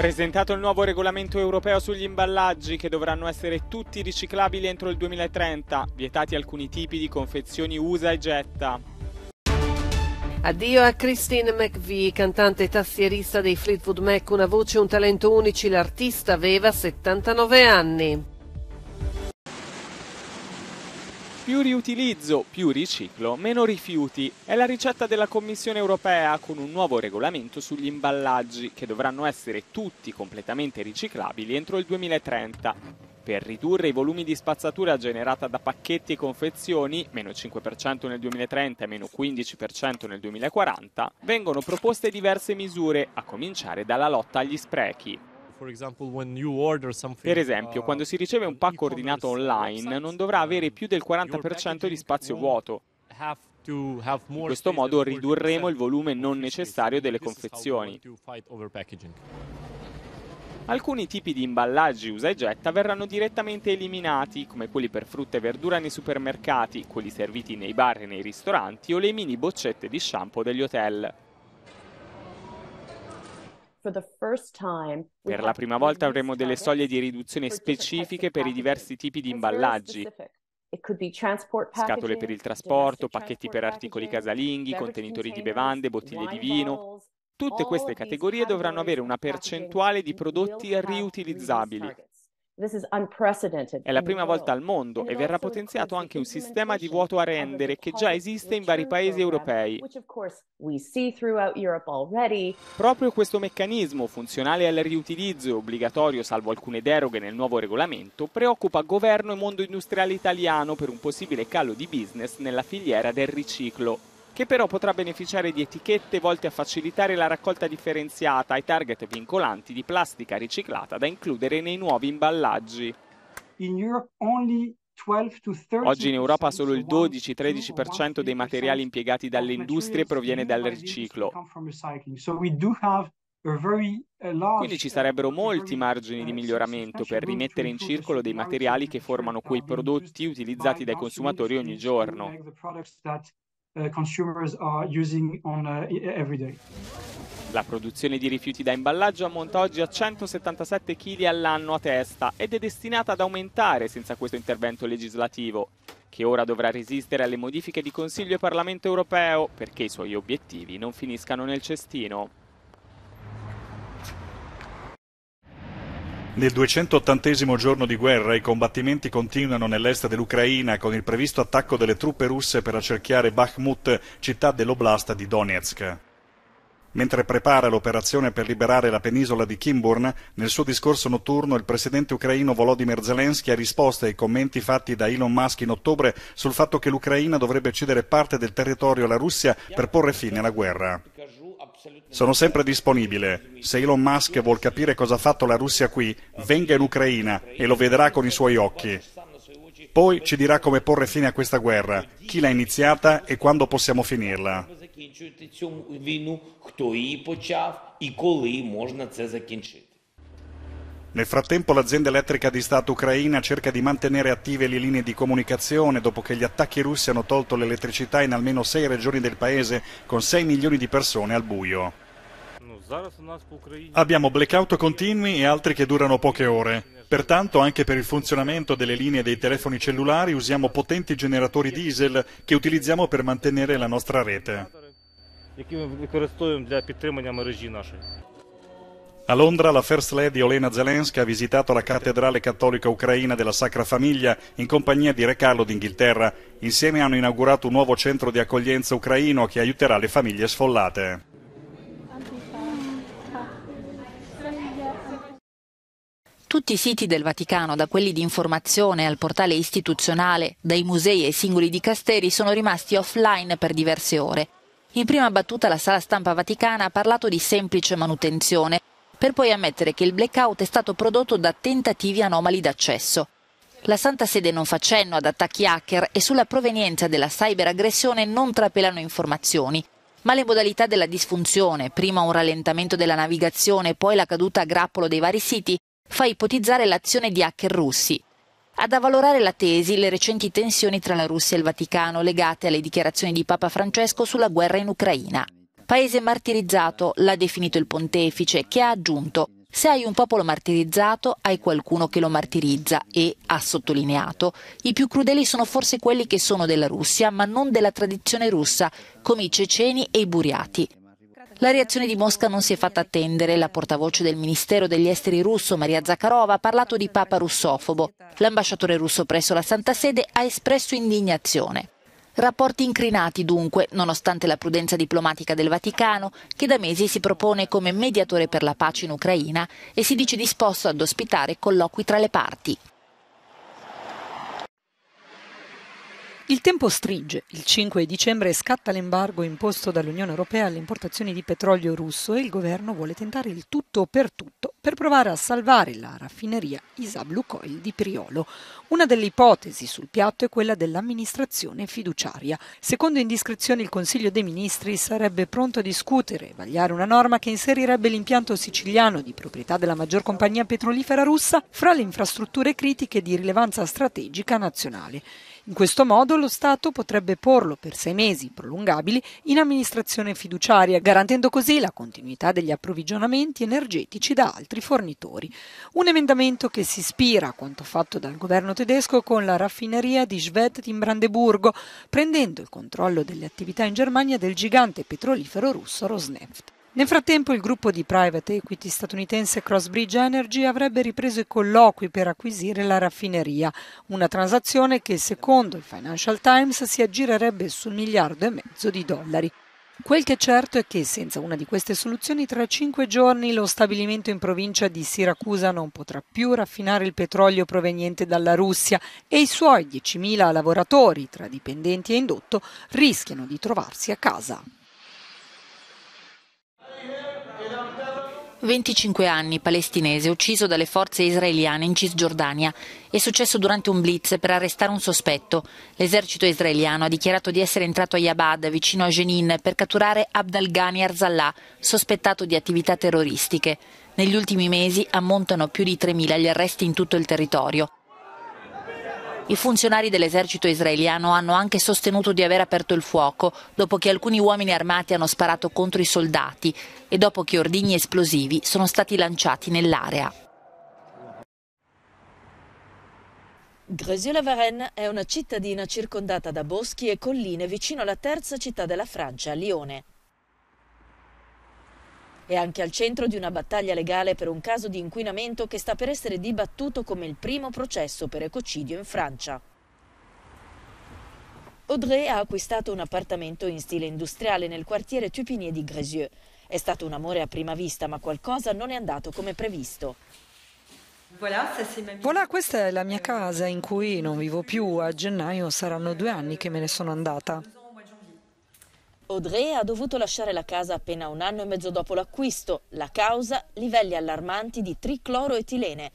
Presentato il nuovo regolamento europeo sugli imballaggi che dovranno essere tutti riciclabili entro il 2030, vietati alcuni tipi di confezioni usa e getta. Addio a Christine McVie, cantante e tastierista dei Fleetwood Mac, una voce e un talento unici, l'artista aveva 79 anni. Più riutilizzo, più riciclo, meno rifiuti. È la ricetta della Commissione europea con un nuovo regolamento sugli imballaggi che dovranno essere tutti completamente riciclabili entro il 2030. Per ridurre i volumi di spazzatura generata da pacchetti e confezioni, meno 5% nel 2030 e meno 15% nel 2040, vengono proposte diverse misure, a cominciare dalla lotta agli sprechi. Per esempio, quando si riceve un pacco ordinato online non dovrà avere um, più del 40% di spazio vuoto. In questo modo ridurremo il volume non necessario delle confezioni. Alcuni tipi di imballaggi usa e getta verranno direttamente eliminati, come quelli per frutta e verdura nei supermercati, quelli serviti nei bar e nei ristoranti o le mini boccette di shampoo degli hotel. Per la prima volta avremo delle soglie di riduzione specifiche per i diversi tipi di imballaggi. Scatole per il trasporto, pacchetti per articoli casalinghi, contenitori di bevande, bottiglie di vino. Tutte queste categorie dovranno avere una percentuale di prodotti riutilizzabili. È la prima volta al mondo e verrà potenziato anche un sistema di vuoto a rendere che già esiste in vari paesi europei. Proprio questo meccanismo, funzionale al riutilizzo e obbligatorio salvo alcune deroghe nel nuovo regolamento, preoccupa governo e mondo industriale italiano per un possibile calo di business nella filiera del riciclo che però potrà beneficiare di etichette volte a facilitare la raccolta differenziata ai target vincolanti di plastica riciclata da includere nei nuovi imballaggi. Oggi in Europa solo il 12-13% dei materiali impiegati dalle industrie proviene dal riciclo. Quindi ci sarebbero molti margini di uh, miglioramento per rimettere in circolo dei materiali che formano quei prodotti utilizzati dai consumatori ogni giorno. Uh, consumers are using on uh, every day. La produzione di rifiuti da imballaggio ammonta oggi a 177 kg all'anno a testa ed è destinata ad aumentare senza questo intervento legislativo, che ora dovrà resistere alle modifiche di Consiglio e Parlamento europeo perché i suoi obiettivi non finiscano nel cestino. Nel 280 giorno di guerra i combattimenti continuano nell'est dell'Ucraina con il previsto attacco delle truppe russe per accerchiare Bakhmut, città dell'oblast di Donetsk. Mentre prepara l'operazione per liberare la penisola di Kimburn, nel suo discorso notturno il presidente ucraino Volodymyr Zelensky ha risposto ai commenti fatti da Elon Musk in ottobre sul fatto che l'Ucraina dovrebbe cedere parte del territorio alla Russia per porre fine alla guerra. Sono sempre disponibile. Se Elon Musk vuol capire cosa ha fatto la Russia qui, venga in Ucraina e lo vedrà con i suoi occhi. Poi ci dirà come porre fine a questa guerra, chi l'ha iniziata e quando possiamo finirla. Війну, хто її почав і коли можна це закінчити. Nel frattempo l'azienda elettrica di Stato ucraina cerca di mantenere attive le linee di comunicazione dopo che gli attacchi russi hanno tolto l'elettricità in almeno sei regioni del paese, con 6 milioni di persone al buio. Abbiamo blackout continui e altri che durano poche ore. Pertanto anche per il funzionamento delle linee dei telefoni cellulari usiamo potenti generatori diesel che utilizziamo per mantenere la nostra rete. A Londra la First Lady Olena Zelensky ha visitato la cattedrale cattolica ucraina della Sacra Famiglia in compagnia di Re Carlo d'Inghilterra. Insieme hanno inaugurato un nuovo centro di accoglienza ucraino che aiuterà le famiglie sfollate. Tutti i siti del Vaticano, da quelli di informazione al portale istituzionale, dai musei ai singoli dicasteri, sono rimasti offline per diverse ore. In prima battuta la sala stampa vaticana ha parlato di semplice manutenzione, per poi ammettere che il blackout è stato prodotto da tentativi anomali d'accesso. La Santa Sede non fa cenno ad attacchi hacker e sulla provenienza della cyberaggressione non trapelano informazioni, ma le modalità della disfunzione, prima un rallentamento della navigazione, e poi la caduta a grappolo dei vari siti, fa ipotizzare l'azione di hacker russi. Ad avvalorare la tesi le recenti tensioni tra la Russia e il Vaticano legate alle dichiarazioni di Papa Francesco sulla guerra in Ucraina. Paese martirizzato l'ha definito il pontefice, che ha aggiunto se hai un popolo martirizzato, hai qualcuno che lo martirizza e, ha sottolineato, i più crudeli sono forse quelli che sono della Russia, ma non della tradizione russa, come i ceceni e i buriati. La reazione di Mosca non si è fatta attendere. La portavoce del Ministero degli Esteri russo, Maria Zakharova, ha parlato di Papa russofobo. L'ambasciatore russo presso la Santa Sede ha espresso indignazione. Rapporti incrinati dunque, nonostante la prudenza diplomatica del Vaticano, che da mesi si propone come mediatore per la pace in Ucraina e si dice disposto ad ospitare colloqui tra le parti. Il tempo strigge. Il 5 dicembre scatta l'embargo imposto dall'Unione Europea alle importazioni di petrolio russo e il governo vuole tentare il tutto per tutto per provare a salvare la raffineria Isablucoil di Priolo. Una delle ipotesi sul piatto è quella dell'amministrazione fiduciaria. Secondo indiscrezioni il Consiglio dei Ministri sarebbe pronto a discutere e vagliare una norma che inserirebbe l'impianto siciliano di proprietà della maggior compagnia petrolifera russa fra le infrastrutture critiche di rilevanza strategica nazionale. In questo modo lo Stato potrebbe porlo per sei mesi prolungabili in amministrazione fiduciaria, garantendo così la continuità degli approvvigionamenti energetici da altri fornitori. Un emendamento che si ispira a quanto fatto dal governo tedesco con la raffineria di Schwedt in Brandeburgo, prendendo il controllo delle attività in Germania del gigante petrolifero russo Rosneft. Nel frattempo il gruppo di private equity statunitense Crossbridge Energy avrebbe ripreso i colloqui per acquisire la raffineria, una transazione che secondo il Financial Times si aggirerebbe sul miliardo e mezzo di dollari. Quel che è certo è che senza una di queste soluzioni tra cinque giorni lo stabilimento in provincia di Siracusa non potrà più raffinare il petrolio proveniente dalla Russia e i suoi 10.000 lavoratori, tra dipendenti e indotto, rischiano di trovarsi a casa. 25 anni, palestinese, ucciso dalle forze israeliane in Cisgiordania. È successo durante un blitz per arrestare un sospetto. L'esercito israeliano ha dichiarato di essere entrato a Yabad, vicino a Jenin, per catturare Abdalgani Arzallah, sospettato di attività terroristiche. Negli ultimi mesi ammontano più di 3.000 gli arresti in tutto il territorio. I funzionari dell'esercito israeliano hanno anche sostenuto di aver aperto il fuoco dopo che alcuni uomini armati hanno sparato contro i soldati e dopo che ordigni esplosivi sono stati lanciati nell'area. Grésio-la-Varenne è una cittadina circondata da boschi e colline vicino alla terza città della Francia, Lione. È anche al centro di una battaglia legale per un caso di inquinamento che sta per essere dibattuto come il primo processo per ecocidio in Francia. Audrey ha acquistato un appartamento in stile industriale nel quartiere Tupinier di Grésieux. È stato un amore a prima vista, ma qualcosa non è andato come previsto. Voilà, questa è la mia casa in cui non vivo più. A gennaio saranno due anni che me ne sono andata. Audrey ha dovuto lasciare la casa appena un anno e mezzo dopo l'acquisto. La causa? Livelli allarmanti di tricloroetilene.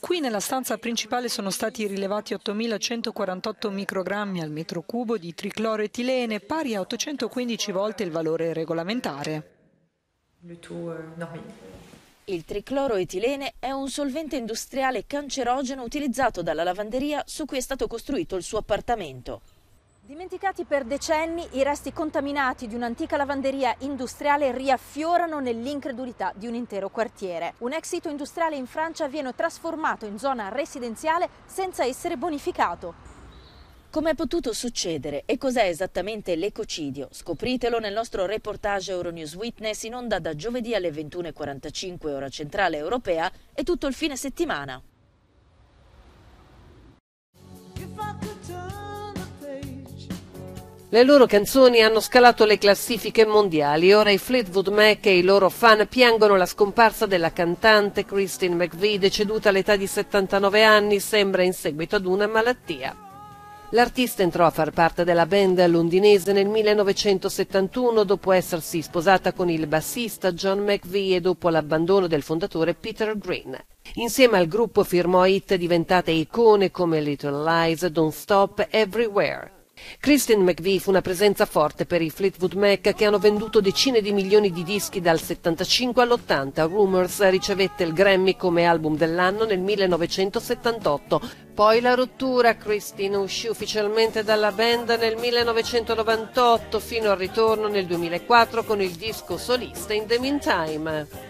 Qui nella stanza principale sono stati rilevati 8.148 microgrammi al metro cubo di tricloroetilene, pari a 815 volte il valore regolamentare. Il tricloroetilene è un solvente industriale cancerogeno utilizzato dalla lavanderia su cui è stato costruito il suo appartamento. Dimenticati per decenni, i resti contaminati di un'antica lavanderia industriale riaffiorano nell'incredulità di un intero quartiere. Un ex sito industriale in Francia viene trasformato in zona residenziale senza essere bonificato. Com'è potuto succedere e cos'è esattamente l'ecocidio? Scopritelo nel nostro reportage Euronews Witness in onda da giovedì alle 21.45 ora centrale europea e tutto il fine settimana. Le loro canzoni hanno scalato le classifiche mondiali ora i Fleetwood Mac e i loro fan piangono la scomparsa della cantante Christine McVie, deceduta all'età di 79 anni, sembra in seguito ad una malattia. L'artista entrò a far parte della band londinese nel 1971 dopo essersi sposata con il bassista John McVie e dopo l'abbandono del fondatore Peter Green. Insieme al gruppo firmò hit diventate icone come Little Lies, Don't Stop, Everywhere. Christine McVie fu una presenza forte per i Fleetwood Mac che hanno venduto decine di milioni di dischi dal 75 all'80. Rumors ricevette il Grammy come album dell'anno nel 1978. Poi la rottura, Christine uscì ufficialmente dalla band nel 1998 fino al ritorno nel 2004 con il disco solista In the Meantime.